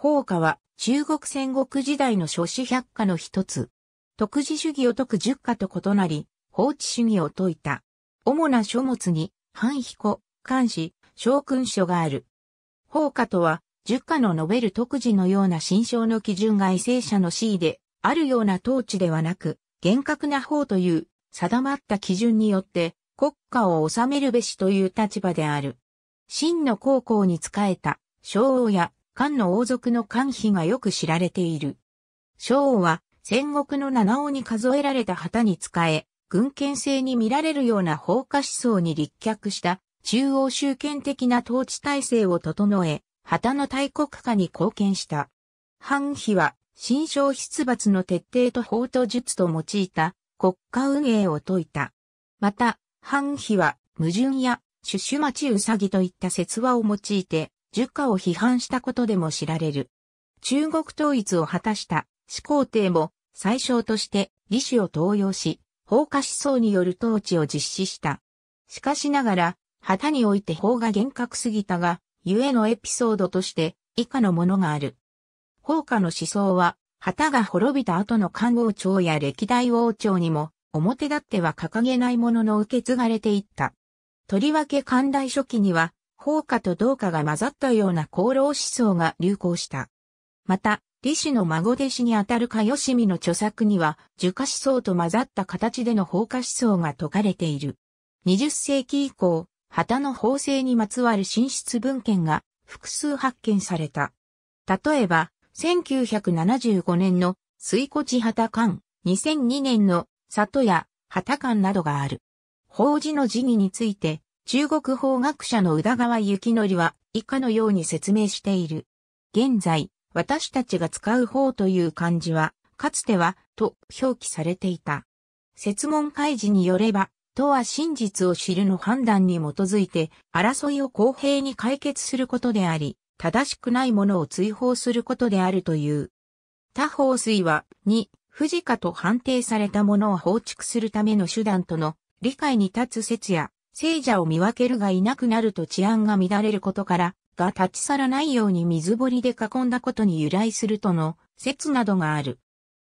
法華は中国戦国時代の諸子百科の一つ。特殊主義を解く十科と異なり、法治主義を解いた。主な書物に、範彦、漢詩、将君書がある。法華とは、十科の述べる特事のような心象の基準が異政者の恣意で、あるような統治ではなく、厳格な法という定まった基準によって国家を治めるべしという立場である。真の高校に仕えた、昭王や漢の王族の漢妃がよく知られている。昭王は戦国の七王に数えられた旗に仕え、軍権制に見られるような放火思想に立脚した中央集権的な統治体制を整え、旗の大国化に貢献した。漢妃は、新商出伐の徹底と法と術と用いた国家運営を説いた。また、漢妃は矛盾や出待町うさぎといった説話を用いて儒家を批判したことでも知られる。中国統一を果たした始皇帝も最小として李氏を登用し、法家思想による統治を実施した。しかしながら、旗において法が厳格すぎたが、ゆえのエピソードとして以下のものがある。法家の思想は、旗が滅びた後の漢王朝や歴代王朝にも、表立っては掲げないものの受け継がれていった。とりわけ寛大初期には、法家と道家が混ざったような功労思想が流行した。また、李氏の孫弟子にあたるかよしみの著作には、儒家思想と混ざった形での法家思想が説かれている。20世紀以降、旗の法制にまつわる進出文献が複数発見された。例えば、1975年の水古地旗館、2002年の里屋旗館などがある。法事の辞儀について、中国法学者の宇田川幸則は以下のように説明している。現在、私たちが使う法という漢字は、かつては、と表記されていた。説問開示によれば、とは真実を知るの判断に基づいて、争いを公平に解決することであり、正しくないものを追放することであるという。他法水は、に、不自家と判定されたものを放逐するための手段との理解に立つ説や、聖者を見分けるがいなくなると治安が乱れることから、が立ち去らないように水堀で囲んだことに由来するとの説などがある。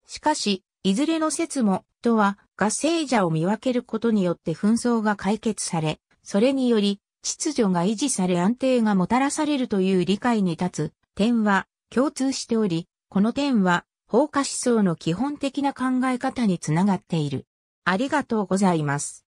しかし、いずれの説も、とは、が聖者を見分けることによって紛争が解決され、それにより、秩序が維持され安定がもたらされるという理解に立つ点は共通しており、この点は放火思想の基本的な考え方につながっている。ありがとうございます。